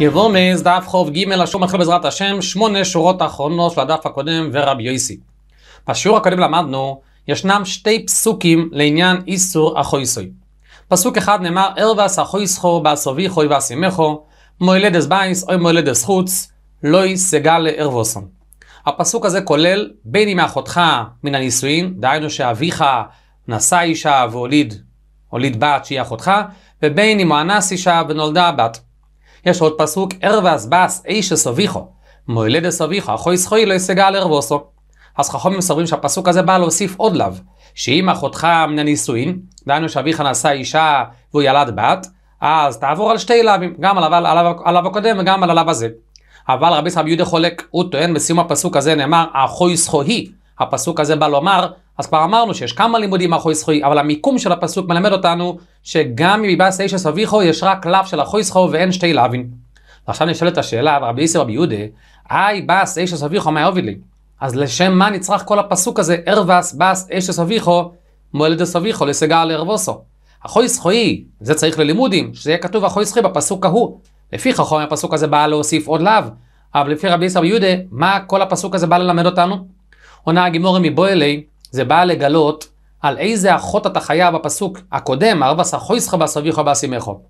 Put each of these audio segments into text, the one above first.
יבוא מעז דף חוב ג', השום מתחיל בעזרת השם, שמונה שורות אחרונות של הדף הקודם ורבי יויסי. בשיעור הקודם למדנו, ישנם שתי פסוקים לעניין איסור אחויסוי. פסוק אחד נאמר, ערבס באסובי חוי ואסימכו, מוילדס בייס או מוילדס חוץ, לוי סגלה ערבוסון. הפסוק הזה כולל בין אם אחותך מן הנישואין, דהיינו שאביך נשא אישה והוליד הוליד בת שהיא אחותך, ובין אם הוא אנס אישה ונולדה בת. יש עוד פסוק, ערבס בס אישס אביכו, מוילדס אביכו, אחוי סחוי לא ישגה על ערבוסו. אז חכמים סוברים שהפסוק הזה בא להוסיף עוד לאו, שאם אחותך מן הנישואין, דהיינו שאביך נשא אישה והוא ילד בת, אז תעבור על שתי לאווים, גם על הלאו הקודם וגם על הלאו הזה. אבל רבי סבי יהודה חולק, הוא טוען בסיום הפסוק הזה נאמר, אחוי סחוי, הפסוק הזה בא לומר, אז כבר אמרנו שיש כמה לימודים אחוי סחוי, אבל המיקום של הפסוק מלמד אותנו שגם מבאס אישס אביחו יש רק לאו של אחוי סחו ואין שתי לאווין. ועכשיו נשאלת השאלה, רבי איסר רבי יהודה, אי באס אישס אביחו מה יוביל לי? אז לשם מה נצרך כל הפסוק הזה, ארווס באס אישס אביחו, מולדס אביחו לסגל ערבוסו. אחוי סחוי, זה צריך ללימודים, שזה יהיה כתוב אחוי סחוי בפסוק ההוא. לפי חכום הפסוק הזה בא להוסיף עוד לאו, אבל לפי רבי איסר רבי יהודה, מה כל הפסוק הזה בא ללמד אותנו? עונה הגימורי מבואלי, זה בא לגלות על איזה אחות אתה חייב בפסוק הקודם, ארבעסא חויסך בסביחו באסימכו.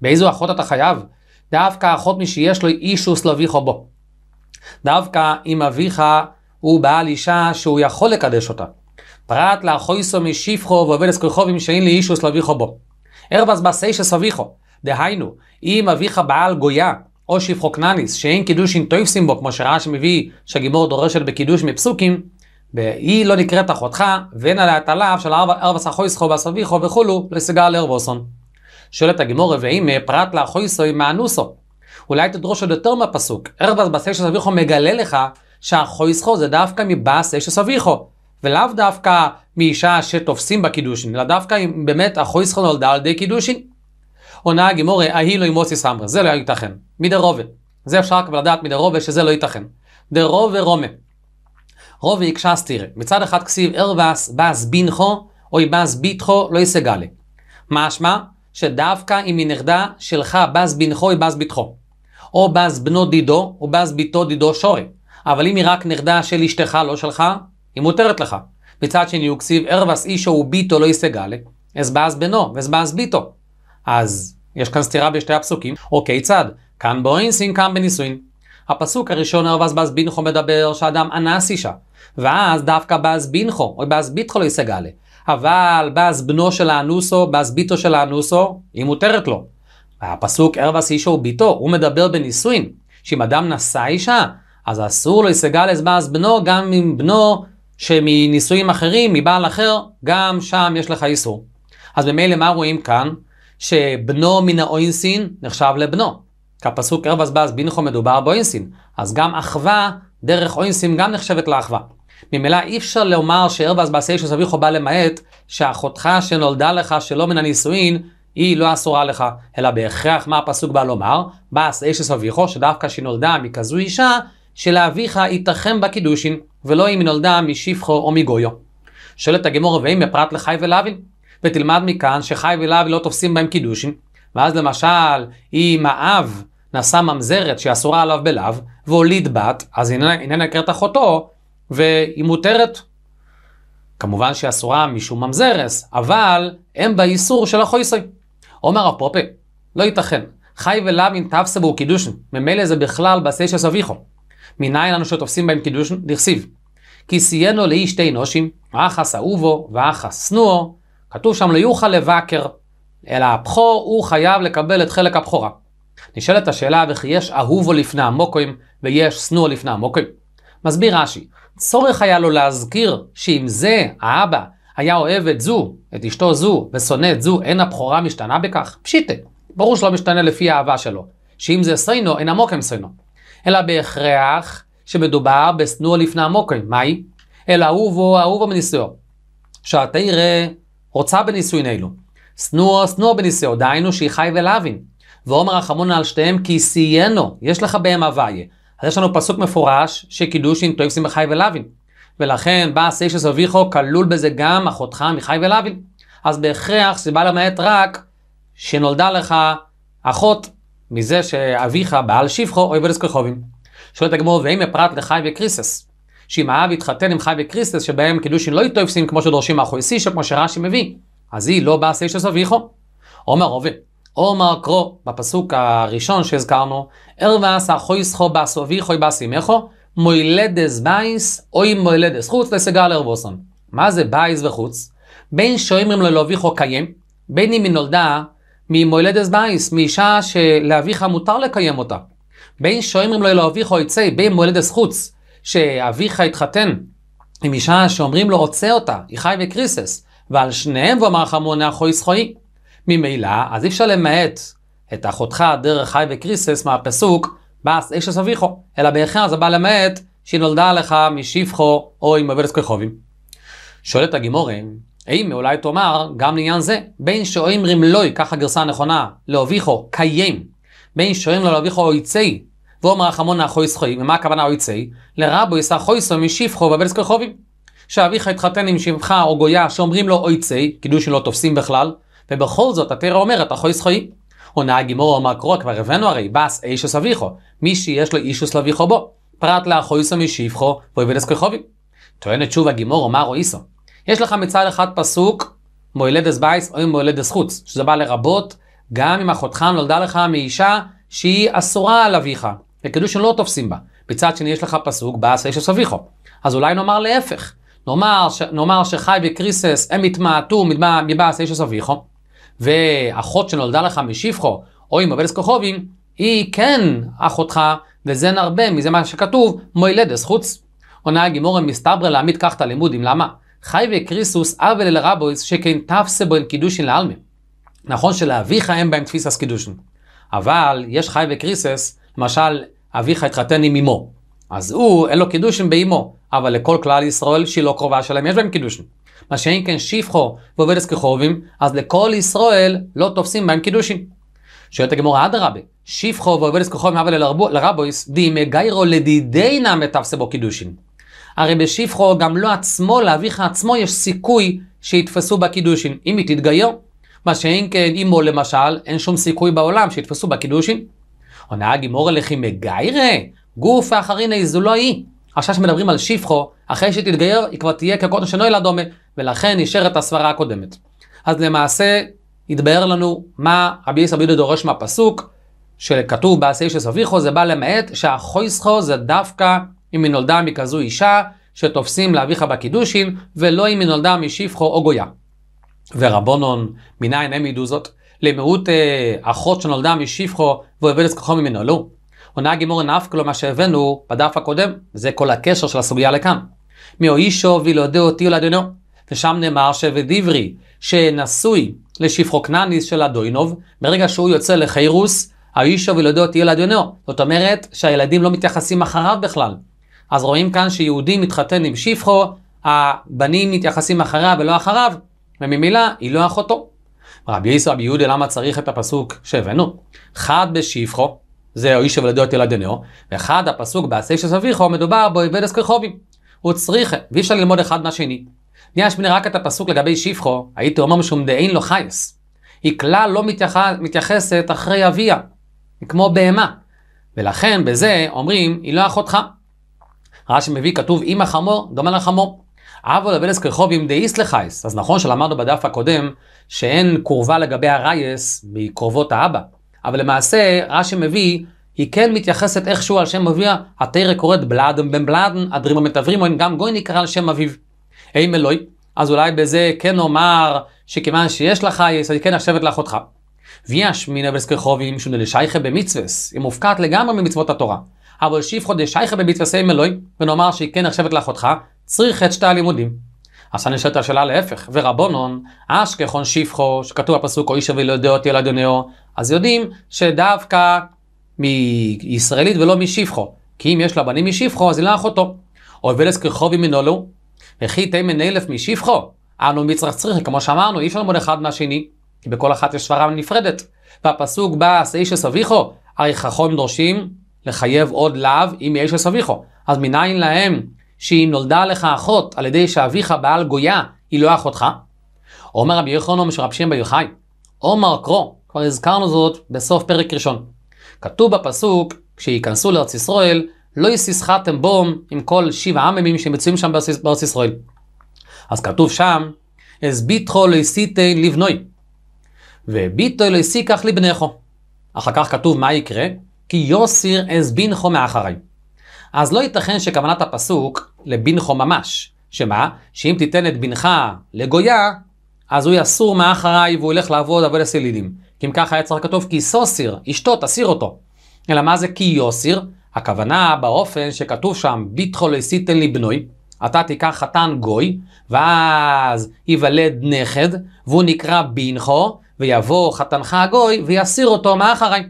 באיזו אחות אתה חייב? דווקא אחות מי שיש לו אישוס לביכו בו. דווקא אם אביך הוא בעל אישה שהוא יכול לקדש אותה. פרט לאחויסו משפחו ועובדס כוכבים שאין לי אישוס לביכו בו. ארבס בסיישס שסביחו. דהיינו, אם אביך בעל גויה, או שפחו כנניס, שאין קידוש אינטויפסים בו, כמו שרש"י מביא, שהגימור דורשת בקידוש מפסוקים, והיא לא נקראת אחותך, ואין עליה את הלאו של ארבע סחויסחו בסביחו וכולו, לסיגר לרבוסון. שואלת הגימור רביעים, פרט לאחויסוי מאנוסו. אולי תדרוש עוד יותר מהפסוק, ארבע בסי שסביחו מגלה לך שהחויסחו זה דווקא מבאס מבסי שסביחו, ולאו דווקא מאישה שתופסים בקידושין, אלא דווקא אם באמת החויסחו נולדה על ידי קידושין. עונה הגימור, ההיא לא ימוסי סמרה, זה לא ייתכן, מדרובה. זה אפשר כבר לדעת מדרובה שזה לא ייתכן. דרובה רומה. רובי קשסטיר, מצד אחד כסיב ערבס בס בינכו, אוי בס ביטחו לא יסגלה. משמע שדווקא אם היא נכדה שלך בס בינכו היא בס ביטחו. או בס בנו דידו, או בס ביתו דידו שורי. אבל אם היא רק נכדה של אשתך, לא שלך, היא מותרת לך. מצד שני הוא כסיב ערבס אישו וביטו לא יסגלה, אז בס בנו, אז בס ביטו. אז יש כאן סתירה בשתי הפסוקים, או אוקיי, כיצד? כאן באוינסין, כאן בנישואין. הפסוק הראשון הרב אז באז בינכו מדבר שאדם אנס אישה. ואז דווקא באז בינכו, או באז ביטחו לא יישגה עלי. אבל באז בנו של האנוסו, באז ביטו של האנוסו, היא מותרת לו. והפסוק ער ואז אישו וביתו, הוא מדבר בנישואין. שאם אדם נשא אישה, אז אסור לו יישגה עלי באז בנו, גם אם בנו שמנישואים אחרים, מבעל אחר, גם שם יש לך איסור. אז ממילא מה רואים כאן? שבנו מן האוינסין נחשב לבנו. כפסוק ערב באז בינכו מדובר באוינסין, אז גם אחווה דרך אוינסין גם נחשבת לאחווה. ממילא אי אפשר לומר שערב באז אישו סביחו בא למעט שאחותך שנולדה לך שלא מן הנישואין היא לא אסורה לך, אלא בהכרח מה הפסוק בא לומר, בא אישוס אביכו שדווקא שהיא נולדה מכזו אישה שלאביך ייתכם בקידושין ולא אם היא נולדה משפחו או מגויו. שואלת הגמור ואם בפרט לחי ולהבין, ותלמד מכאן שחי ולהבין לא תופסים בהם קידושין, ואז למשל, אם האב נשא ממזרת שאסורה עליו בלאו, והוליד בת, אז איננה נקראת אחותו, והיא מותרת. כמובן שאסורה משום ממזרס, אבל הם באיסור של החויסי. אומר הרב פרופי, לא ייתכן. חי ולאו אם תפסה בו קידושן, ממילא זה בכלל בסיישס אביכו. מניין אנו שתופסים בהם קידושן? דכסיב. כי סיינו לאי שתי נושים, האחס אהובו והאחס שנואו, כתוב שם לא יוכל לבקר, אלא הבכור הוא חייב לקבל את חלק הבכורה. נשאלת השאלה וכי יש אהובו לפני המוקוים ויש שנואו לפני המוקוים. מסביר רש"י, צורך היה לו להזכיר שאם זה, האבא, היה אוהב את זו, את אשתו זו, ושונא את זו, אין הבכורה משתנה בכך? פשיטה. ברור שלא משתנה לפי האהבה שלו. שאם זה סיינו, אין המוקם סיינו. אלא בהכרח שמדובר בשנואו לפני המוקם. מהי? אלא אהובו, אהובו מנישואו. שהתרא רוצה בנישואין אלו. שנואו, שנואו בנישואו, דהיינו שהיא חי ולהבין. ואומר החמון על שתיהם כי סיינו, יש לך בהם הוויה. אז יש לנו פסוק מפורש שקידושין טויפסים בחי ולווין. ולכן בא הסעיף של סביחו כלול בזה גם אחותך מחי ולווין. אז בהכרח זה בא למעט רק שנולדה לך אחות מזה שאביך בעל שבחו אוהב את כוכבים. שואלת הגמור ואם הפרט לחי וקריסס. שאם האב התחתן עם חי וקריסטס שבהם קידושין לא יתופסים כמו שדורשים מאחורי סישה כמו שרש"י מביא, אז היא לא באה סיישה סביחו. עומר עובד, עומר קרו, בפסוק הראשון שהזכרנו, סחו אבי חוי בסוביכוי מכו, מוילדס בייס, אוי מוילדס חוץ לסגל ערבוסון. מה זה בייס וחוץ? בין שאומרים ללוויכו קיים, בין אם היא נולדה ממוילדס בייס, מאישה שלאביך מותר לקיים אותה. בין שאומרים לו אלוהיכו יצא, בין מוילדס חוץ, שאביך התחתן עם אישה שאומרים לו רוצה אותה, היא חי וקריסס, ועל שניהם ואומר חמונה חויס סחוי. ממילא, אז אי אפשר למעט את אחותך דרך חי וקריסס מהפסוק באס אשס אביכו, אלא בהכרח זה בא למעט שהיא נולדה לך משפחו או עם עובדת כחובים. שואלת הגימורה, האם אולי תאמר גם לעניין זה, בין שאומרים לוי, כך הגרסה הנכונה, להוביכו קיים, בין שאומרים לו לא להוביכו יצאי, ואומר החמון האחוי סחוי, ומה הכוונה או יצאי, לרבו יישא חויסו משפחו ועובדת כחובים. שאביך התחתן עם שבחה או גויה שאומרים לו אויצי, קידוש שלא תופסים בכלל, ובכל זאת התרא אומר אתה חויס חוי. עונה הגימור אמר קרוא כבר הבאנו הרי בס אישוס אביכו, מי שיש לו אישוס לביכו בו, פרט לאחוי סמי לאחויסו משפחו ואיבדס ככובי. טוענת שוב הגימור אמר או איסו, יש לך מצד אחד פסוק מוילדס בייס או מוילדס חוץ, שזה בא לרבות גם אם אחותך נולדה לך מאישה שהיא אסורה על אביך, וקידוש לא תופסים בה. מצד שני יש לך פסוק בס אישוס אביכו. אז אולי נאמר להפך, נאמר, ש... נאמר שחי וקריסס הם התמעטו מבאס אישוס אביכו, ואחות שנולדה לך משפחו, או עם הבלס כוכבים, היא כן אחותך, וזה נרבה מזה מה שכתוב, מוילדס חוץ. עונה הגימורה מסתברא להעמיד כך את הלימודים, למה? חי וקריסוס אבל אל רבויס שכן תפסה בו אין קידושין לאלמי. נכון שלאביך אין בהם תפיסס קידושין. אבל יש חי וקריסס, למשל, אביך התחתן עם אמו. אז הוא, אין לו קידושין באמו, אבל לכל כלל ישראל שהיא לא קרובה שלהם, יש בהם קידושין. מה שאם כן שפחו ועובד אז כחובים, אז לכל ישראל לא תופסים בהם קידושין. שואלת הגמורה אדרבה, שפחו ועובד אז אסככובים הווה לרבויס, דימי גיירו לדידינא מתפסה בו קידושין. הרי בשפחו גם לא עצמו, לאביך עצמו, יש סיכוי שיתפסו בקידושין, אם היא תתגייר. מה שאם כן אמו למשל, אין שום סיכוי בעולם שיתפסו בקידושין. עונה הגמורה לכי מגיירה, גוף האחריני זו לא היא. עכשיו שמדברים על שפחו, אחרי שתתגייר היא כבר תהיה כקוטן שנוי דומה, ולכן נשארת הסברה הקודמת. אז למעשה התבהר לנו מה רבי יסר בידו דורש מהפסוק, שכתוב בעשיישו סביחו, זה בא למעט שהחויסחו זה דווקא אם היא נולדה מכזו אישה, שתופסים לאביך בקידושין, ולא אם היא נולדה משפחו או גויה. ורבונון, מניין הם ידעו זאת? למיעוט אה, אחות שנולדה משפחו ועובדת כוחו ממנו, לא. עונה הגימור נפק לו מה שהבאנו בדף הקודם, זה כל הקשר של הסוגיה לכאן. מיהו אישו וילודי אותי ולאדינו, ושם נאמר שבדברי, שנשוי לשפחו כנניס של אדוינוב, ברגע שהוא יוצא לחיירוס, האישו וילודי אותי ולאדינו, זאת אומרת שהילדים לא מתייחסים אחריו בכלל. אז רואים כאן שיהודי מתחתן עם שפחו, הבנים מתייחסים אחריו ולא אחריו, וממילא היא לא אחותו. רבי יסו רבי יהודה, למה צריך את הפסוק שהבאנו? חד בשפחו, זהו איש ולדעות ילדנו, ואחד הפסוק בעשי של סביחו מדובר בו איבדס כרחובים. הוא צריך, ואי אפשר ללמוד אחד מהשני. נהיה שמנה רק את הפסוק לגבי שפחו, הייתי אומר משום דאין לו חייס. היא כלל לא מתייח... מתייחסת אחרי אביה, היא כמו בהמה. ולכן בזה אומרים, היא לא אחותך. רש"י מביא כתוב, אם החמור, דומה לחמור. אבו לבלס כרחובים דאיס לחייס. אז נכון שלמדנו בדף הקודם שאין קורבה לגבי הרייס מקרובות האבא. אבל למעשה, רש"י מביא, היא כן מתייחסת איכשהו על שם אביה, התרא קוראת בלאדם בן בלאדם, מתעברים, או אם גם גוי נקרא על שם אביו. האם אלוהי? אז אולי בזה כן נאמר שכיוון שיש לך, היא כן נחשבת לאחותך. ויש מינא בסקרחובי משונה לשייכה במצווס, היא מופקעת לגמרי ממצוות התורה. אבל שיפחו דשייכה במצווס האם אלוהי, ונאמר שהיא כן נחשבת לאחותך, צריך את שתי הלימודים. אז אני שואל את השאלה להפך, ורבונון, אשכחון שפחו, שכתוב בפסוק, או איש אבי לא יודע אותי על אדוניו, אז יודעים שדווקא מישראלית ולא משפחו, כי אם יש לה בנים משפחו, אז היא לא אחותו. או ולס כרחובי מנולו, וכי תימן אלף משפחו, אנו מצרך צריך, כמו שאמרנו, אי אפשר ללמוד אחד מהשני, כי בכל אחת יש סברה נפרדת. והפסוק בא, עשה איש אסביחו, הרי חכון דורשים לחייב עוד לאו אם יהיה אסביחו. אז מניין להם שאם נולדה לך אחות על ידי שאביך בעל גויה, היא לא אחותך? אומר רבי יוחנן של רב שם בר יוחאי, עומר קרו, כבר הזכרנו זאת בסוף פרק ראשון. כתוב בפסוק, כשייכנסו לארץ ישראל, לא יסיסחתם בום עם כל שבע עממים שמצויים שם בארץ ישראל. אז כתוב שם, אז ביטחו לא הסיתי לבנוי, וביטו לא יסיקח לבנךו. אחר כך כתוב מה יקרה? כי יוסיר אז בינכו מאחריי. אז לא ייתכן שכוונת הפסוק לבינכו ממש, שמה? שאם תיתן את בנך לגויה, אז הוא יסור מאחריי והוא ילך לעבוד עבוד הסלילים. כי אם ככה היה צריך כתוב כי סוסיר, אשתו תסיר אותו. אלא מה זה כי יוסיר? הכוונה באופן שכתוב שם, ביטחו לסיתן לי בנוי, אתה תיקח חתן גוי, ואז ייוולד נכד, והוא נקרא בינכו, ויבוא חתנך הגוי, ויסיר אותו מאחריי.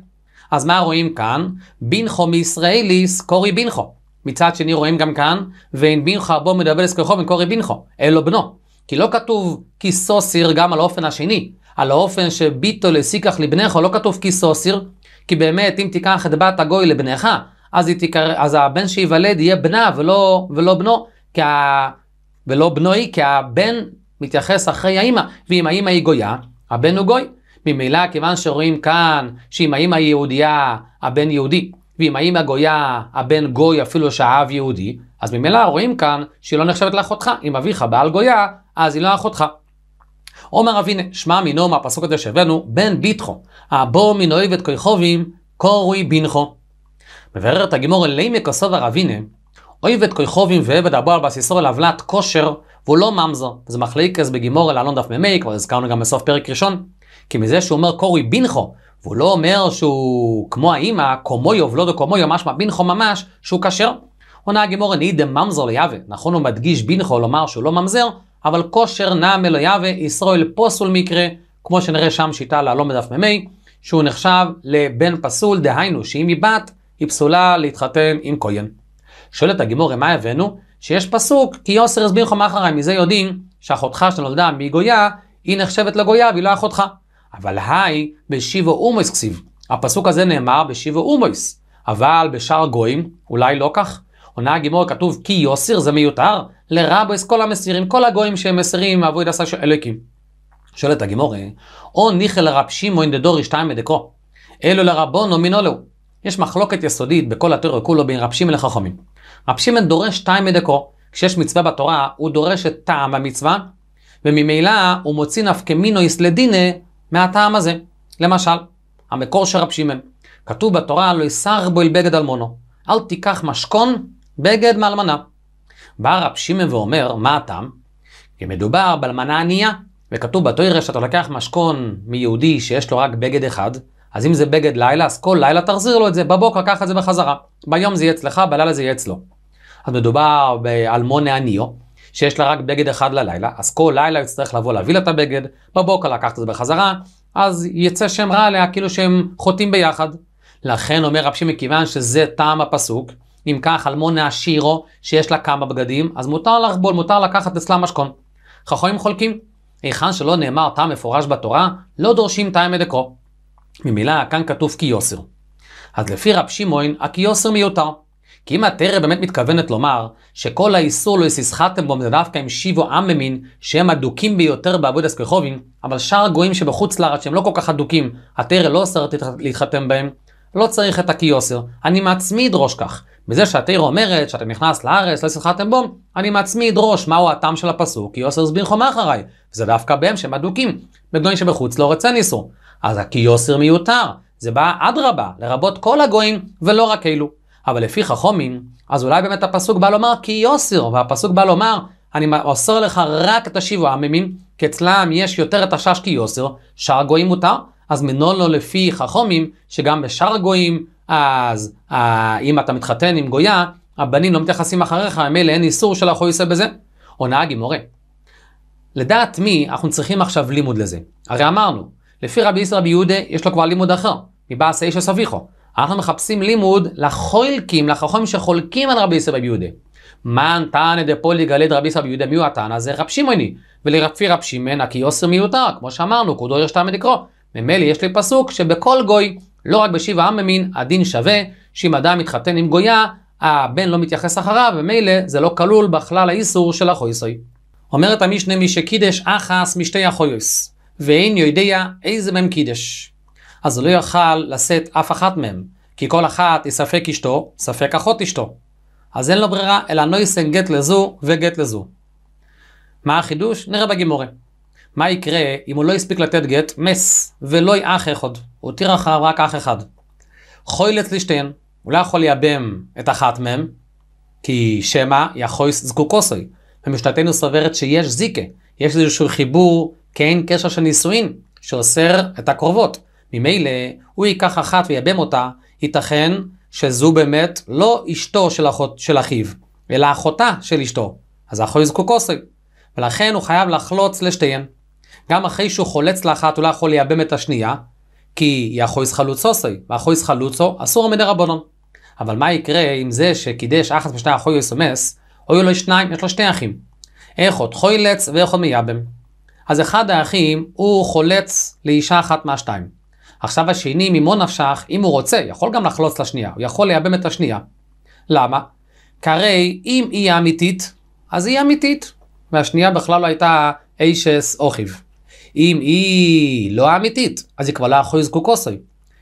אז מה רואים כאן? בינכו מישראליס קורי בינכו. מצד שני רואים גם כאן, ואין בינכו בו מדבלס כרחוב וקורי בינחו, אלו בנו. כי לא כתוב כיסו סיר גם על האופן השני, על האופן שביטו לסיכך לבנך, לא כתוב כיסו סיר, כי באמת אם תיקח את בת הגוי לבנך, אז, תיקר, אז הבן שייוולד יהיה בנה ולא, ולא בנו, כי ה... ולא בנוי, כי הבן מתייחס אחרי האמא, ואם האמא היא גויה, הבן הוא גוי. ממילא כיוון שרואים כאן שאם האמא היא יהודייה, הבן יהודי, ואם האמא גויה, הבן גוי אפילו שהאב יהודי, אז ממילא רואים כאן שהיא לא נחשבת לאחותך. אם אביך בעל גויה, אז היא לא אחותך. עומר אבינה, שמע מינו מהפסוק הזה שהבאנו, בן ביטחו, הבור מן אויבת כוכבים, קורוי בנחו. מבררת הגימור לימי כוסובר אבינה, אויבת כוכבים ועבד על בסיסו לעוולת כושר, והוא לא ממזו זה מחליקס בגימור אלא אלון לא דף מ"א, כבר הזכרנו גם בסוף פרק ראשון. כי מזה שהוא אומר קורי בינכו, והוא לא אומר שהוא כמו האימא, קומויו ולודו קומויו, משמע בינכו ממש, שהוא כשר. עונה הגימורה נהי ממזר ליהווה, נכון הוא מדגיש בינכו לומר שהוא לא ממזר, אבל כושר נע מלויהווה ישראל פוסול מקרה, כמו שנראה שם שיטה להלום בדף מ"ה, שהוא נחשב לבן פסול, דהיינו שאם היא בת, היא פסולה להתחתן עם כהן. שואלת הגימורה מה הבאנו? שיש פסוק, כי יוסר הסביר לך מאחריי, מזה יודעים שאחותך שנולדה מגויה, היא נחשבת לגויה והיא לא אחותך. אבל היי בשיבו אומויס כסיב. הפסוק הזה נאמר בשיבו אומויס, אבל בשאר גויים אולי לא כך. עונה הגימור כתוב כי יוסיר זה מיותר, לרבויס כל המסירים, כל הגויים שהם מסירים, אבוי דסה של אלוקים. שואלת הגימור, או ניחא לרב שמעון דדורי שתיים מדקרו, אלו לרבונו מינולו. יש מחלוקת יסודית בכל התיאור כולו בין רב שמעון לחכמים. רב שמעון דורש שתיים מדקרו, כשיש מצווה בתורה, הוא דורש את טעם המצווה, וממילא הוא מוציא נפקמינו איסלדינא מהטעם הזה. למשל, המקור של רב שמעון, כתוב בתורה, לא יסר בו אל בגד אלמונו, אל תיקח משכון בגד מאלמנה. בא רב שמעון ואומר, מה הטעם? כי מדובר באלמנה ענייה, וכתוב בתוירה שאתה לוקח משכון מיהודי שיש לו רק בגד אחד, אז אם זה בגד לילה, אז כל לילה תחזיר לו את זה, בבוקר קח את זה בחזרה. ביום זה יהיה אצלך, בלילה זה יהיה אצלו. אז מדובר באלמונה עניו, שיש לה רק בגד אחד ללילה, אז כל לילה היא תצטרך לבוא להביא לה את הבגד, בבוקר לקחת את זה בחזרה, אז יצא שם רע עליה כאילו שהם חוטאים ביחד. לכן אומר רב שמי, מכיוון שזה טעם הפסוק, אם כך אלמון העשירו שיש לה כמה בגדים, אז מותר לחבול, מותר לקחת אצלה משכון. חכמים חולקים, היכן שלא נאמר טעם מפורש בתורה, לא דורשים טעם מדקרו. ממילא כאן כתוב כי יוסר. אז לפי רב שמעון, הכי יוסר מיותר. כי אם התרא באמת מתכוונת לומר שכל האיסור לא הסיסחתם בו זה דווקא עם שיבו עממין שהם הדוקים ביותר בעבוד הסקרחובים, אבל שאר הגויים שבחוץ לארץ שהם לא כל כך הדוקים, התרא לא אוסרת להתחתן בהם, לא צריך את הקיוסר. אני מעצמי אדרוש כך. בזה שהתרא אומרת שאתה נכנס לארץ, לא הסיסחתם בו, אני מעצמי אדרוש מהו הטעם של הפסוק, כי יוסר הסביר חומה אחריי. זה דווקא בהם שהם הדוקים, בגויים שבחוץ לא אין ניסו. אז הקיוסר מיותר, זה בא אדרבה, לרבות כל הגויים ולא רק אלו. אבל לפי חכומים, אז אולי באמת הפסוק בא לומר כי יוסר, והפסוק בא לומר, אני אוסר לך רק את השבעה עממים, כי אצלם יש יותר את השש כי יוסר, שאר הגויים מותר, אז מנון לו לפי חכומים, שגם בשאר הגויים, אז אה, אם אתה מתחתן עם גויה, הבנים לא מתייחסים אחריך, ממילא אין איסור של אחו יוסף בזה. או נהג עם מורה. לדעת מי אנחנו צריכים עכשיו לימוד לזה? הרי אמרנו, לפי רבי ישראל רבי יהודה יש לו כבר לימוד אחר, מבעשה איש אביכו. אנחנו מחפשים לימוד לחולקים, לחכמים שחולקים על רבי ישראל ביהודה. מן תענא דפולי גלית רבי ישראל ביהודה מי הוא התנא? זה רב שמעוני. ולרפי רב שמען הכי יוסר מיותר, כמו שאמרנו, כודו יש תעמד לקרוא. ממילא יש לי פסוק שבכל גוי, לא רק בשבע העם ממין, הדין שווה, שאם אדם מתחתן עם גויה, הבן לא מתייחס אחריו, ומילא זה לא כלול בכלל האיסור של החויסוי. אומרת המשנה מי שקידש אחס משתי החויס, ואין יודע איזה מהם קידש. אז לא יוכל לשאת אף אחת מהם, כי כל אחת היא ספק אשתו, ספק אחות אשתו. אז אין לו ברירה, אלא נויסן לא גט לזו וגט לזו. מה החידוש? נראה בגימורי. מה יקרה אם הוא לא הספיק לתת גט, מס, ולא יאח אחד, הוא הותיר אחריו רק אח אחד. חוילת לשתיהן, הוא לא יכול לייבם את אחת מהם, כי שמא יחוי זקוקוסוי. ומשנתנו סוברת שיש זיקה, יש איזשהו חיבור כאין קשר של נישואין, שאוסר את הקרובות. ממילא הוא ייקח אחת וייבם אותה, ייתכן שזו באמת לא אשתו של, אחות, של אחיו, אלא אחותה של אשתו. אז האחוי זקוק עוסק. ולכן הוא חייב לחלוץ לשתיהן. גם אחרי שהוא חולץ לאחת, הוא לא יכול לייבם את השנייה, כי היא יחויס חלוצוסי, ואחויס חלוצו אסור מדי רבונון. אבל מה יקרה עם זה שקידש אחת משני אחוי יסומס, או יהיו לו שניים, יש לו שני אחים. איכות חוילץ ואיכות מייבם. אז אחד האחים הוא חולץ לאישה אחת מהשתיים. עכשיו השני ממו נפשך, אם הוא רוצה, יכול גם לחלוץ לשנייה, הוא יכול לייבם את השנייה. למה? כי הרי אם היא אמיתית, אז היא אמיתית, והשנייה בכלל לא הייתה אישס אוכיב. אם היא לא אמיתית, אז היא כבר לא יכולה אחוז קוקוסוי.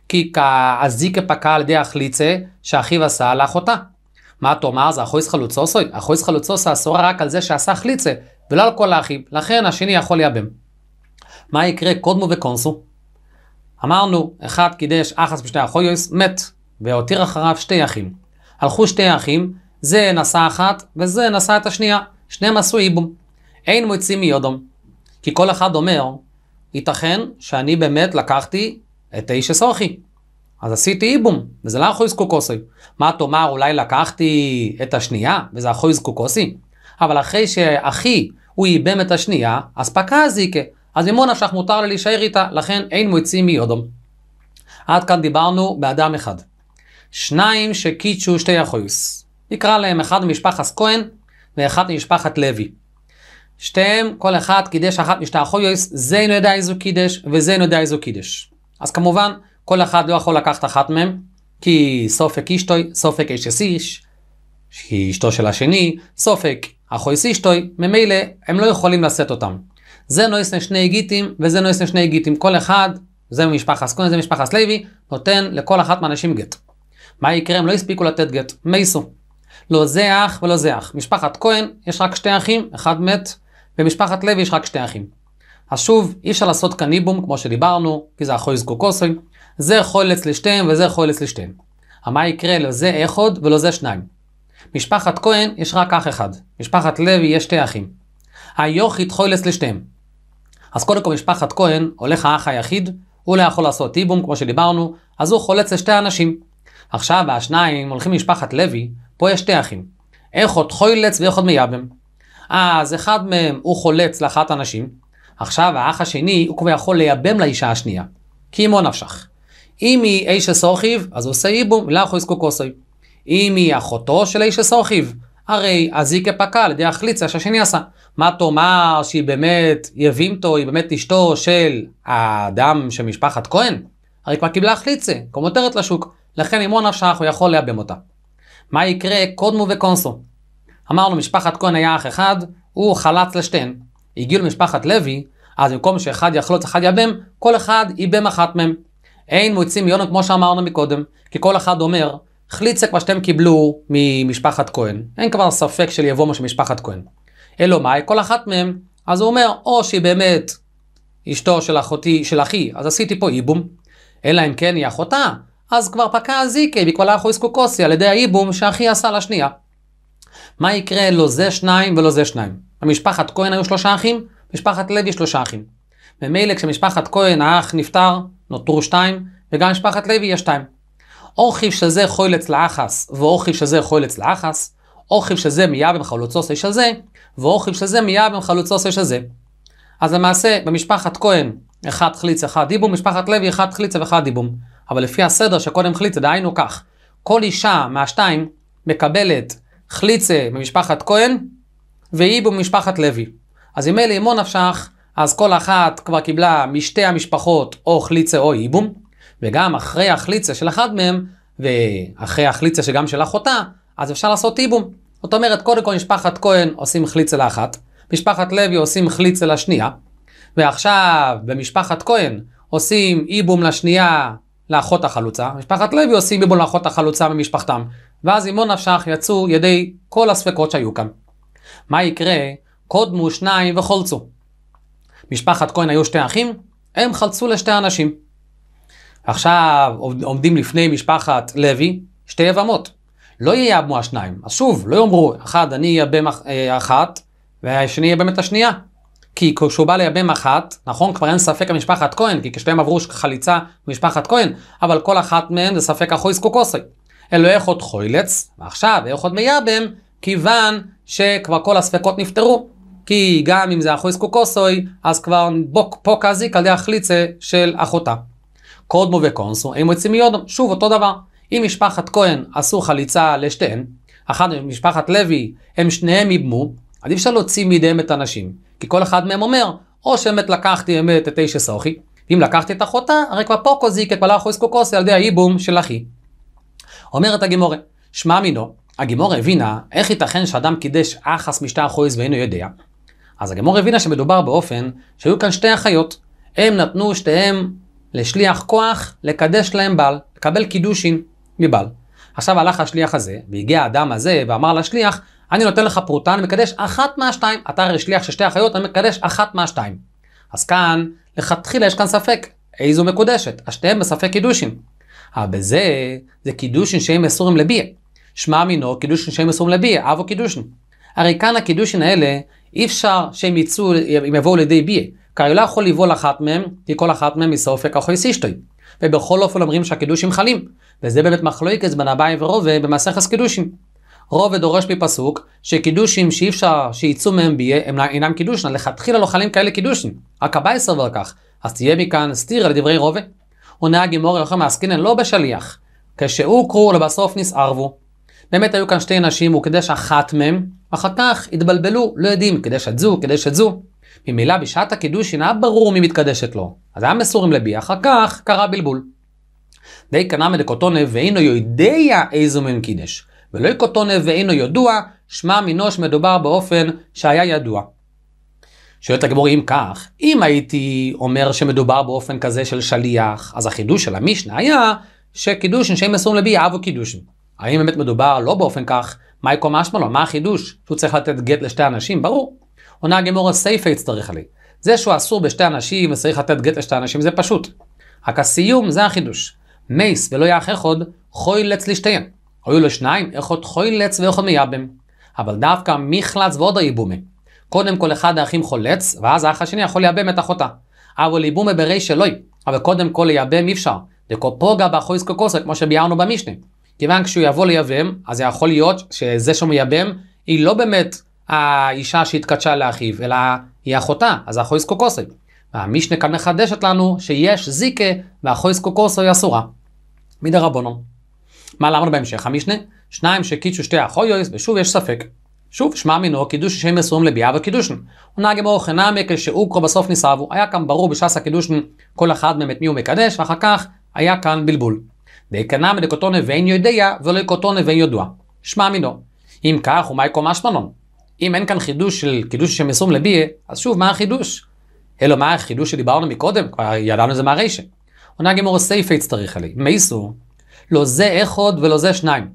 כי כאזיק פקע על ידי החליצה שאחיו עשה לאחותה. מה תאמר זה אחוז חלוצוסוי? אחוז חלוצוסוי אסורה רק על זה שעשה חליצה, ולא על כל האחים, לכן השני יכול לייבם. מה יקרה קודמו וקונסו? אמרנו, אחד קידש אחס בשתי אחויוס, מת, והותיר אחריו שתי אחים. הלכו שתי אחים, זה נשא אחת וזה נשא את השנייה. שניהם עשו איבום. אין מוצאים מיודום. כי כל אחד אומר, ייתכן שאני באמת לקחתי את האיש הסוכי. אז עשיתי איבום, וזה לא אחוז קוקוסי. מה תאמר, אולי לקחתי את השנייה, וזה אחוז קוקוסי? אבל אחרי שאחי, הוא איבם את השנייה, אז פקע הזיקה. אז אמון נפשך מותר לה להישאר איתה, לכן אין מוציאים מיודום. עד כאן דיברנו באדם אחד. שניים שקידשו שתי אחויוס. נקרא להם אחד ממשפחת כהן ואחד ממשפחת לוי. שתיהם, כל אחד קידש אחת משתי אחויוס, זה אינו יודע איזו קידש וזה אינו יודע איזו קידש. אז כמובן, כל אחד לא יכול לקחת אחת מהם, כי סופק אשתוי, סופק אש אש איש, שהיא אשתו של השני, סופק אחויס אשתוי, ממילא הם לא יכולים לשאת אותם. זה נויס לשני גיטים וזה נויס לשני גיטים. כל אחד, זה משפחה סקונה, זה משפחה לוי, נותן לכל אחת מהאנשים גט. מה יקרה אם לא הספיקו לתת גט? מייסו. לא זה אח ולא זה אח. משפחת כהן, יש רק שתי אחים, אחד מת, במשפחת לוי יש רק שתי אחים. אז שוב, אי אפשר לעשות קניבום, כמו שדיברנו, כי זה אחוי זקוקוסוי. זה חולץ לשתיהם וזה חולץ לשתיהם. מה יקרה לזה לא אחד ולזה שניים. משפחת כהן יש רק אח אחד, משפחת לוי יש שתי אחים. היוכי תחוילס לשתיהם. אז קודם כל משפחת כהן, הולך האח היחיד, הוא לא יכול לעשות איבום כמו שדיברנו, אז הוא חולץ לשתי אנשים. עכשיו השניים הולכים למשפחת לוי, פה יש שתי אחים. אחד חוילץ ואחד מייבם. אז אחד מהם הוא חולץ לאחת הנשים, עכשיו האח השני הוא כבר יכול לייבם לאישה השנייה. כי עמו נפשך. אם היא איש אסורחיב, אז הוא עושה איבום, לא יכול יזקוק עושה. אם היא אחותו של איש אסורחיב, הרי הזיק הפקה על ידי החליצה שהשני עשה. מה תאמר שהיא באמת יבימתו, היא באמת אשתו של האדם של משפחת כהן? הרי כבר קיבלה החליצה, כמותרת לשוק, לכן אם הוא נפשך הוא יכול לייבם אותה. מה יקרה קודמו וקונסו? אמרנו משפחת כהן היה אח אחד, הוא חלץ לשתיהן. הגיעו למשפחת לוי, אז במקום שאחד יחלוץ אחד יבם, כל אחד ייבם אחת מהם. אין מוצאים מיונו כמו שאמרנו מקודם, כי כל אחד אומר, חליצה מה שאתם קיבלו ממשפחת כהן. אין כבר ספק של יבוא משהו שמשפחת כהן. אלא מאי, כל אחת מהם, אז הוא אומר, או שהיא באמת אשתו של אחותי, של אחי, אז עשיתי פה איבום. אלא אם כן היא אחותה, אז כבר פקע הזיקי בקבלה אחוי לא סקוקוסי על ידי האיבום שאחי עשה לשנייה. מה יקרה לא זה שניים ולא זה שניים? במשפחת כהן היו שלושה אחים, משפחת לוי שלושה אחים. ומילא כשמשפחת כהן האח נפטר, נותרו שתיים, וגם משפחת לוי יש שתיים. אורחיב שזה חוילץ לאחס, ואורחיב שזה חוילץ לאחס, אורחיב שזה מיאבם חלוצוסי שזה, ואורחיב שזה מיאבם איש הזה. אז למעשה, במשפחת כהן, אחד חליץ, אחד דיבום, משפחת לוי, אחד חליץ ואחד דיבום. אבל לפי הסדר שקודם חליץ, דהיינו כך, כל אישה מהשתיים מקבלת חליצה אה, ממשפחת כהן, והיא במשפחת לוי. אז אם אלה אימו נפשך, אז כל אחת כבר קיבלה משתי המשפחות או חליצה או ייבום, וגם אחרי החליצה של אחד מהם, ואחרי החליצה שגם של אחותה, אז אפשר לעשות איבום. זאת אומרת, קודם כל משפחת כהן עושים חליצה לאחת, משפחת לוי עושים חליצה לשנייה, ועכשיו במשפחת כהן עושים איבום לשנייה לאחות החלוצה, משפחת לוי עושים איבום לאחות החלוצה ממשפחתם, ואז עמו נפשך יצאו ידי כל הספקות שהיו כאן. מה יקרה? קודמו שניים וחולצו. משפחת כהן היו שתי אחים, הם חלצו לשתי אנשים. עכשיו עומדים לפני משפחת לוי שתי יבמות. לא ייבמו השניים. אז שוב, לא יאמרו, אחד, אני אייבם אה, אחת, והשני ייאבם את השנייה. כי כשהוא בא לייבם אחת, נכון, כבר אין ספק על משפחת כהן, כי כשתיהם עברו חליצה במשפחת כהן, אבל כל אחת מהן זה ספק אחוי סקוקוסי. אלוהי חוד חוילץ, ועכשיו איכות מייבם, כיוון שכבר כל הספקות נפתרו. כי גם אם זה אחוי סקוקוסוי, אז כבר בוק פוק אזיק על ידי החליצה של אחותה. קודמו וקונסו, הם יוצאים מיודום, שוב אותו דבר. אם משפחת כהן עשו חליצה לשתיהן, אחת ממשפחת לוי, הם שניהם איבמו, אז אי אפשר להוציא מידיהם את הנשים. כי כל אחד מהם אומר, או שבאמת לקחתי באמת את איש אסוכי, אם לקחתי את אחותה, הרי כבר פוקו זיקה כבר לאחו לא איסקוקוס על ידי האיבום של אחי. אומרת הגימורי, שמע מינו, הגימורי הבינה איך ייתכן שאדם קידש אחס משתי אחויס ואינו יודע. אז הגימורי הבינה שמדובר באופן שהיו כאן שתי אחיות. הם נתנו שתיהם לשליח כוח לקדש להם בעל, לקבל קידושין מבעל. עכשיו הלך השליח הזה, והגיע האדם הזה ואמר לשליח, אני נותן לך פרוטה, אני מקדש אחת מהשתיים. אתה הרי שליח של שתי אחיות, אני מקדש אחת מהשתיים. אז כאן, לכתחילה יש כאן ספק, איזו מקודשת? השתיהן בספק קידושין. אבל אה, בזה, זה קידושין שהם מסורים לבי. שמע מינו, קידושין שהם מסורים לבי, אבו קידושין. הרי כאן הקידושין האלה, אי אפשר שהם יצאו, הם יבואו לידי ביה. כי לא יכול לבוא לאחת מהם, כי כל אחת מהם היא סופק אחוי סישטוי. ובכל אופן אומרים שהקידושים חלים. וזה באמת מחלוקת בין אביי ורובה במסכת קידושים. רובה דורש מפסוק שקידושים שאי אפשר שיצאו מהם ביה הם לא- אינם קידושים, לכתחילה לא חלים כאלה קידושים. רק אביי סובר כך, אז תהיה מכאן סתירה לדברי רובה. הוא נהג עם גימור יוחם מעסקינן לא בשליח. כשהוא קרו לבסוף נסערבו. באמת היו כאן שתי נשים, הוא קידש אחת מהם, אחר כך התבלבלו, לא יודעים, קידש את זו, קידש את זו. ממילא בשעת הקידוש אינה ברור מי מתקדשת לו. אז היה מסורים לבי, אחר כך קרה בלבול. די קנאמי דקוטונה ואינו יודע איזו מן קידש, ולא יקוטונה ואינו ידוע, שמע מינוש מדובר באופן שהיה ידוע. שואלת הגמור אם כך, אם הייתי אומר שמדובר באופן כזה של שליח, אז החידוש של המשנה היה שקידושין שהם מסורים לבי יאהבו קידושין. האם באמת מדובר לא באופן כך, מה יקום משמע מה החידוש? שהוא צריך לתת גט לשתי אנשים, ברור. עונה הגמור הסייפה יצטרך לי. זה שהוא אסור בשתי אנשים וצריך לתת גט לשתי אנשים זה פשוט. רק הסיום זה החידוש. מייס ולא יאח אחד, חוילץ לשתיהן. היו לו שניים, אחד חוילץ ואחד מייבם. אבל דווקא מיכלץ ועוד היבומה. קודם כל אחד האחים חולץ, ואז האח השני יכול לייבם את אחותה. אבל ייבומה ברי שלוי, אבל קודם כל לייבם אי אפשר. דקופוגה באחויס קוקוסה, כמו שביארנו במשנה. כיוון כשהוא יבוא לייבם, אז יכול להיות שזה שהוא מייבם, היא לא באמת האישה שהתקדשה לאחיו, אלא היא אחותה, אז אחוי קוקוסי. והמשנה כאן מחדשת לנו שיש זיקה ואחוי קוקוסי אסורה. מידה רבונו. מה למדנו בהמשך המשנה? שניים שקידשו שתי אחויוס, ושוב יש ספק. שוב, שמע מינו קידוש שם מסורים לביאה וקידושן. הוא נהג עם אורך חינמי כשאוקרו בסוף נסעבו. היה כאן ברור בש"ס הקידושן כל אחד מהם את מי הוא מקדש, ואחר כך היה כאן בלבול. דקנמי דקוטונה ואין יודע ולא קוטונה ואין ידוע. שמע מינו. אם כך, ומאי קומש מנון. אם אין כאן חידוש של קידוש שם יסום לביה, אז שוב, מה החידוש? אלא מה החידוש שדיברנו מקודם? כבר ידענו את זה מהרישה. עונה גמור סייפה יצטריך עלי. מייסור, לא זה אחד ולא זה שניים.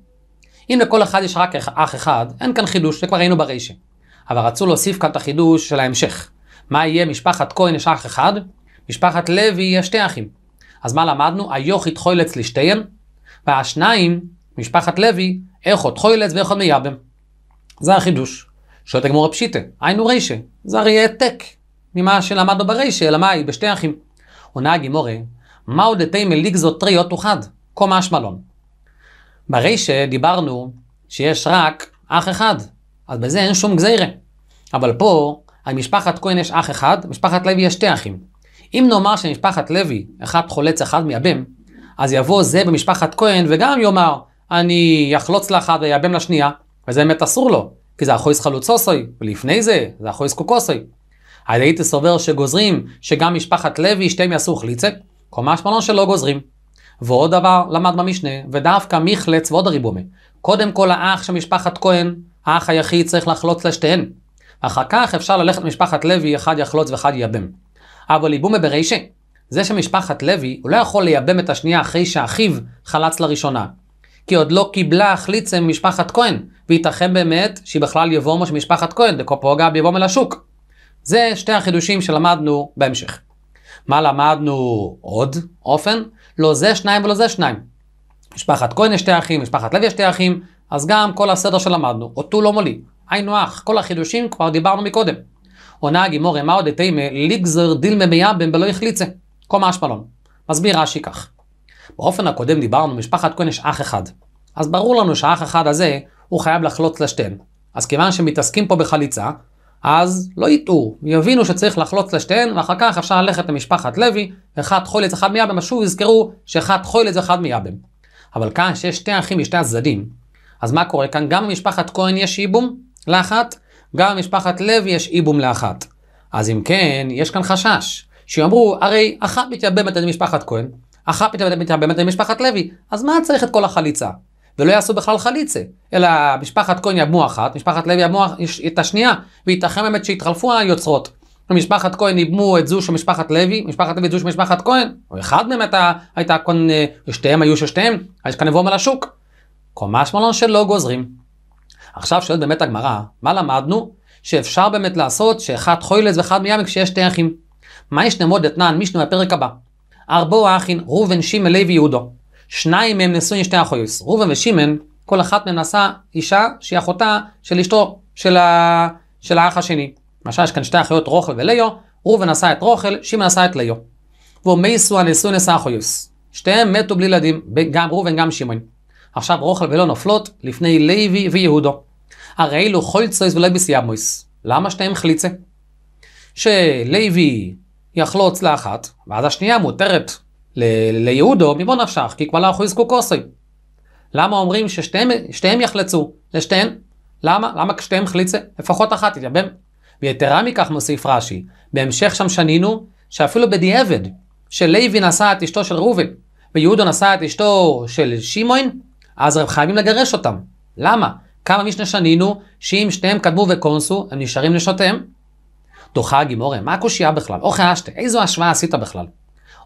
אם לכל אחד יש רק אח אחד, אין כאן חידוש, זה כבר ראינו ברישה. אבל רצו להוסיף כאן את החידוש של ההמשך. מה יהיה משפחת כהן יש אח אחד, משפחת לוי יש שתי אחים. אז מה למדנו? היוכית חוילץ לשתיהם, והשניים, משפחת לוי, איכות חוילץ ואיכות מייבם. זה החידוש. שואלת הגמור הפשיטה, היינו רישה, זה הרי העתק ממה שלמדנו ברישה, אלא מאי, בשתי אחים. עונה הגימורה, מהו דתי מליג זאת טריות אוחד, כה משמלון. ברישה דיברנו שיש רק אח אחד, אז בזה אין שום גזירה. אבל פה, על משפחת כהן יש אח אחד, משפחת לוי יש שתי אחים. אם נאמר שמשפחת לוי, אחד חולץ אחד מייבם, אז יבוא זה במשפחת כהן וגם יאמר, אני אחלוץ לאחד ויאבם לשנייה, וזה באמת אסור לו. כי זה אחויס חלוצוסוי, ולפני זה, זה אחויס קוקוסוי. אז הייתי סובר שגוזרים שגם משפחת לוי שתיהם יעשו חליצה, כל מה שמלון שלא גוזרים. ועוד דבר למד במשנה, ודווקא מיכלץ ועוד הריבומה. קודם כל האח של משפחת כהן, האח היחיד צריך לחלוץ לשתיהן. אחר כך אפשר ללכת למשפחת לוי, אחד יחלוץ ואחד ייבם. אבל ליבומה בריישה. זה שמשפחת לוי, הוא לא יכול לייבם את השנייה אחרי שאחיו חלץ לראשונה. כי עוד לא קיבלה החליצם משפחת כהן, וייתכן באמת שהיא בכלל יבומו של משפחת כהן, דקופוגה ביבום אל השוק. זה שתי החידושים שלמדנו בהמשך. מה למדנו עוד אופן? לא זה שניים ולא זה שניים. משפחת כהן יש שתי אחים, משפחת לוי יש שתי אחים, אז גם כל הסדר שלמדנו, אותו לא מולי. היינו אח, כל החידושים כבר דיברנו מקודם. עונה הגימורי מאוד את דתימה ליגזר דילמה מייבם בלא החליצה. כל מה אשפלון. מסביר רש"י כך. באופן הקודם דיברנו, משפחת כהן יש אח אחד. אז ברור לנו שהאח אחד הזה, הוא חייב לחלוץ לשתיהן. אז כיוון שמתעסקים פה בחליצה, אז לא יטעו, יבינו שצריך לחלוץ לשתיהן, ואחר כך אפשר ללכת למשפחת לוי, אחד חולץ אחד מיאבם, אז שוב יזכרו שאחד חולץ אחד מיאבם. אבל כאן שיש שתי אחים משתי הצדדים, אז מה קורה כאן? גם במשפחת כהן יש ייבום לאחת, גם במשפחת לוי יש ייבום לאחת. אז אם כן, יש כאן חשש, שיאמרו, הרי אחת מתייבמת על משפחת כהן, אחת באמת משפחת לוי, אז מה צריך את כל החליצה? ולא יעשו בכלל חליצה, אלא משפחת כהן יבמו אחת, משפחת לוי יבמו את השנייה, וייתכן באמת שהתחלפו היוצרות. משפחת כהן יבמו את זו של משפחת לוי, משפחת לוי את זו של משפחת כהן, או אחד מהם הייתה, הייתה כהן, אה, שתיהם היו של שתיהם, אז כנבו על השוק. קומה שמלון שלא גוזרים. עכשיו שואלת באמת הגמרא, מה למדנו? שאפשר באמת לעשות שאחד חוילס ואחד מימי כשיש שתי אחים. מה יש נמוד אתנן מישנו בפרק הבא. ארבעו האחים, ראובן, שמעון, לוי, יהודו. שניים מהם נשואים לשתי אחויוס. ראובן ושמעון, כל אחת מהם נשאה אישה שהיא אחותה של אשתו, של, ה... של האח השני. למשל, יש כאן שתי אחיות, רוכל וליו, ראובן נשא את רוכל, שמעון נשא את ליו. ומייסו הנשואים נשא אחויוס. שתיהם מתו בלי ילדים, גם ראובן, גם שמעון. עכשיו רוכל ולא נופלות לפני לוי ויהודו. הרי אלו חולצויס ולא בסיימויס. למה שתיהם חליצה? שלוי יחלוץ לאחת, ואז השנייה מותרת ל- ליהודו מבוא נפשך, כי כבר אנחנו לא יזכו כוסי. למה אומרים ששתיהם יחלצו? לשתיהן. למה? למה כשתיהם חליצה? לפחות אחת תתייבם. ויתרה מכך מוסיף רש"י, בהמשך שם שנינו שאפילו בדיעבד, שלוי נשא את אשתו של ראובן, ויהודו נשא את אשתו של שמעון, אז חייבים לגרש אותם. למה? כמה משנה שנינו שאם שניהם קדמו וקונסו, הם נשארים נשותיהם, דוחה הגימורה, מה הקושייה בכלל? או חיישתי, איזו השוואה עשית בכלל?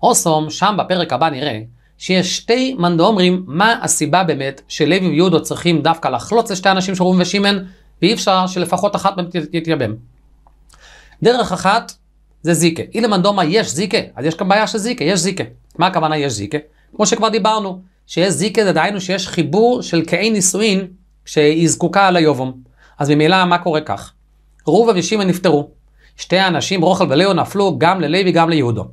אוסום, שם בפרק הבא נראה שיש שתי מנדאומרים מה הסיבה באמת שלוי ויהודו צריכים דווקא לחלוץ לשתי אנשים שרובים ושימן, ואי אפשר שלפחות אחת מהם תתייבם. דרך אחת זה זיקה. אילו מנדומה יש זיקה, אז יש כאן בעיה של זיקה, יש זיקה. מה הכוונה יש זיקה? כמו שכבר דיברנו, שיש זיקה זה דהיינו שיש חיבור של קעי נישואין שהיא זקוקה על היובום. אז ממילא מה קורה כך? רובה ושימן נפטרו. שתי האנשים, רוחל ולאו, נפלו גם ללוי, גם ליהודו.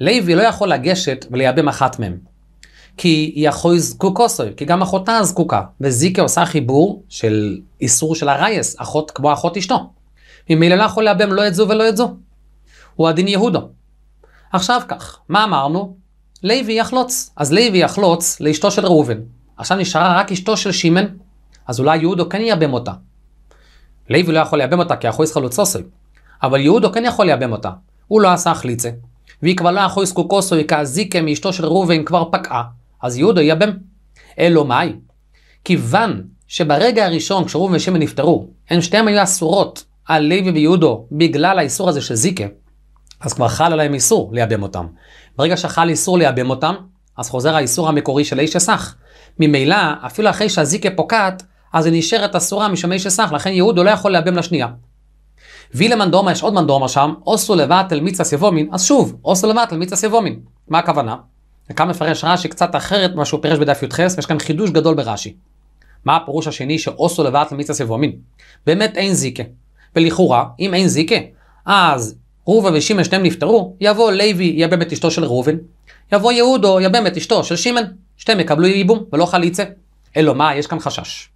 לוי לא יכול לגשת ולייבם אחת מהם. כי היא אחוי זקוקו סוי, כי גם אחותה זקוקה. וזיקה עושה חיבור של איסור של הרייס, אחות כמו אחות אשתו. ממילא לא יכול לייבם לא את זו ולא את זו. הוא הדין יהודו. עכשיו כך, מה אמרנו? לוי יחלוץ. אז לוי יחלוץ לאשתו של ראובן. עכשיו נשארה רק אשתו של שמן, אז אולי יהודו כן ייבם אותה. לוי לא יכול לייבם אותה כי אחוי זקוקו סוי. אבל יהודו כן יכול לייבם אותה. הוא לא עשה חליצה. ויקבלה כוסו, היא כאזיקה מאשתו של ראובן כבר פקעה, אז יהודו ייבם. אלו מאי? כיוון שברגע הראשון, כשראובן ושמן נפטרו, הן שתיהן היו אסורות על לוי ויהודו בגלל האיסור הזה של זיקה, אז כבר חל עליהם איסור לייבם אותם. ברגע שחל איסור לייבם אותם, אז חוזר האיסור המקורי של איש אסך. ממילא, אפילו אחרי שהזיקה פוקעת, אז היא נשארת אסורה משם איש אסך, לכן יהודו לא יכול לייבם לשנייה. ואילה למנדורמה, יש עוד מנדורמה שם, אוסו לבט אל מיצס יבומין, אז שוב, אוסו לבט אל מיצס יבומין. מה הכוונה? וכאן מפרש רש"י קצת אחרת ממה שהוא פירש בדף י"ח, ויש כאן חידוש גדול ברש"י. מה הפירוש השני שאוסו לבט אל מיצס יבומין? באמת אין זיקה. ולכאורה, אם אין זיקה, אז ראובן ושימן שניהם נפטרו, יבוא לוי יבם את אשתו של ראובן, יבוא יהודו יבם את אשתו של שימן, שתיהם יקבלו ייבום ולא חליצה. אלו מה, יש כאן חשש.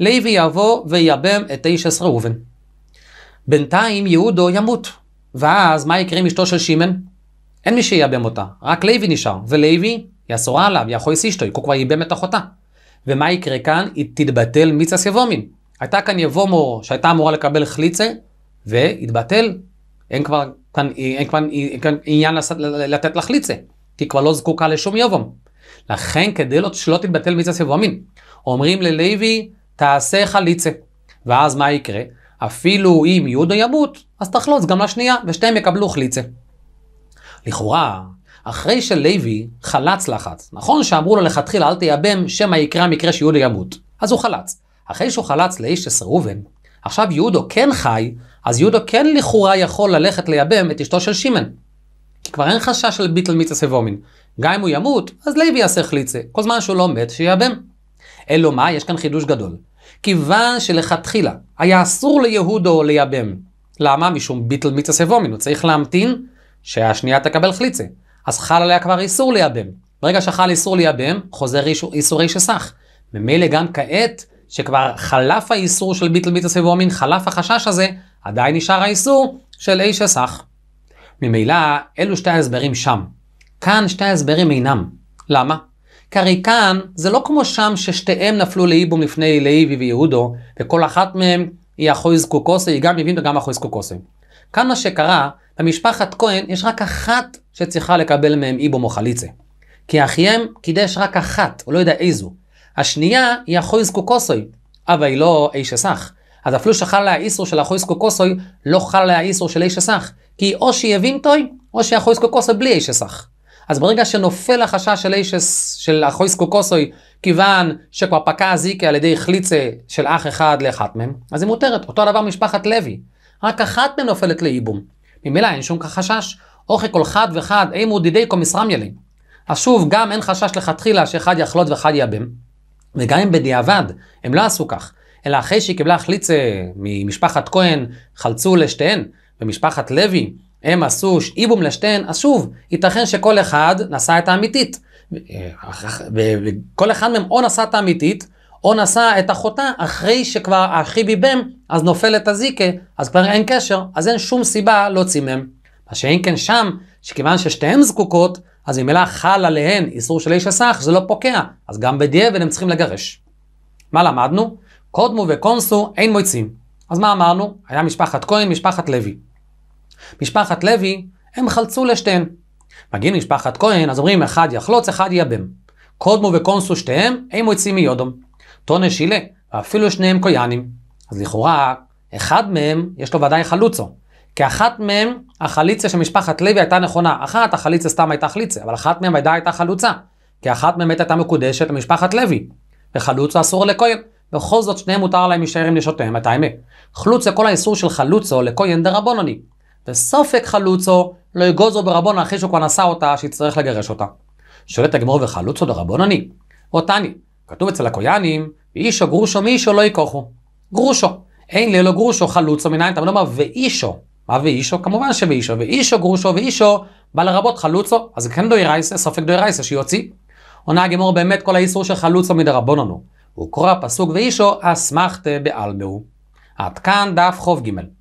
לוי יבוא ויבם את איש עשרה ראובן. בינתיים יהודו ימות. ואז מה יקרה עם אשתו של שמן? אין מי שייבם אותה, רק לוי נשאר, ולוי היא אסורה עליו, היא יחויס אשתוי, הוא כבר ייבם את אחותה. ומה יקרה כאן? היא תתבטל מיצס יבומין. הייתה כאן יבומו שהייתה אמורה לקבל חליצה, והתבטל. אין כבר כאן, אין כבר אין כאן עניין לסת, לתת לה חליצה, כי היא כבר לא זקוקה לשום יבום. לכן כדי לא, שלא תתבטל מיצס יבומין, אומרים ללוי, תעשה חליצה. ואז מה יקרה? אפילו אם יהודו ימות, אז תחלוץ גם לשנייה, ושתיהם יקבלו חליצה. לכאורה, אחרי שלוי חלץ לחץ, נכון שאמרו לו לכתחילה אל תייבם, שמא יקרה מקרה שיהודו ימות, אז הוא חלץ. אחרי שהוא חלץ לאיש עשר ראובן, עכשיו יהודו כן חי, אז יהודו כן לכאורה יכול ללכת לייבם את אשתו של שמן. כי כבר אין חשש של ביטל מיצה סבומין. גם אם הוא ימות, אז לוי יעשה חליצה. כל זמן שהוא לא מת, שייבם. אלו מה, יש כאן חידוש גדול. כיוון שלכתחילה היה אסור ליהודו לייבם. למה? משום ביטל מיתא סבומין, הוא צריך להמתין שהשנייה תקבל חליצה. אז חל עליה כבר איסור לייבם. ברגע שחל איסור לייבם, חוזר איסור שסך. ממילא גם כעת, שכבר חלף האיסור של ביטל מיתא סבומין, חלף החשש הזה, עדיין נשאר האיסור של אי שסך. ממילא, אלו שתי ההסברים שם. כאן שתי ההסברים אינם. למה? כי הרי כאן זה לא כמו שם ששתיהם נפלו לאיבום לפני לאיבי ויהודו, וכל אחת מהם היא אחוי זקוקוסי, היא גם מבין וגם אחוי זקוקוסי. כאן מה שקרה, במשפחת כהן יש רק אחת שצריכה לקבל מהם איבום או חליצה. כי אחיהם קידש רק אחת, הוא לא יודע איזו. השנייה היא אחוי זקוקוסי, אבל היא לא איש אסך. אז אפילו שחל עליה איסור של אחוי קוקוסוי, לא חל עליה איסור של איש אסך. כי או שהיא הבין טוי, או שהיא אחוז קוקוסוי בלי איש אסך. אז ברגע שנופל החשש של אישס, של אחוי סקוקוסוי, כיוון שכבר פקע הזיקה על ידי חליצה של אח אחד לאחת מהם, אז היא מותרת. אותו הדבר משפחת לוי. רק אחת מהן נופלת לאיבום. ממילא אין שום חשש. אוכי כל חד וחד, אימו דידיקו מסרמיילין. אז שוב, גם אין חשש לכתחילה שאחד יחלוט ואחד ייבם. וגם אם בדיעבד, הם לא עשו כך. אלא אחרי שהיא קיבלה חליצה ממשפחת כהן, חלצו לשתיהן. ומשפחת לוי, הם עשו איבום לשטיין, אז שוב, ייתכן שכל אחד נשא את האמיתית. כל אחד מהם או נשא את האמיתית, או נשא את אחותה אחרי שכבר אחי ביבם, אז נופל את הזיקה, אז כבר אין קשר, אז אין שום סיבה להוציא מהם. מה שאין כן שם, שכיוון ששתיהן זקוקות, אז ממילא חל עליהן איסור של איש הסך, זה לא פוקע, אז גם בדיאבן הם צריכים לגרש. מה למדנו? קודמו וקונסו אין מויצים. אז מה אמרנו? היה משפחת כהן, משפחת לוי. משפחת לוי, הם חלצו לשתיהן. מגיעים למשפחת כהן, אז אומרים אחד יחלוץ, אחד ייבם. קודמו וקונסו שתיהם, הם יוצאים מיודום. טונה שילה, ואפילו שניהם כויאנים. אז לכאורה, אחד מהם, יש לו ודאי חלוצו. כי אחת מהם, החליצה של משפחת לוי הייתה נכונה. אחת, החליצה סתם הייתה חליצה, אבל אחת מהם ודאי הייתה חלוצה. כי אחת מהם הייתה מקודשת למשפחת לוי. וחלוצו אסור לכהן. בכל זאת, שניהם מותר להם להישאר עם נשותיהם, את האמת. חלוצה כל האיסור של חלוצו לכהן דרבונוני. וספק חלוצו לא יגוזו ברבונה אחרי שהוא כבר נשא אותה, שיצטרך לגרש אותה. שואלת הגמור וחלוצו דרבון דרבונני, אותני, כתוב אצל הכויאנים, ואישו גרושו מאישו לא יכוחו. גרושו. אין ללא גרושו חלוצו מנין, אתה אומר ואישו. מה ואישו? כמובן שוואישו. ואישו גרושו ואישו בא לרבות חלוצו, אז כן דוי דוירייסה, ספק רייסה שיוציא. עונה הגמור באמת כל האיסור של חלוצו מדרבון אנו. הוא קורא הפסוק ואישו אסמכת בעלמאו. עד כאן דף חוב גימל.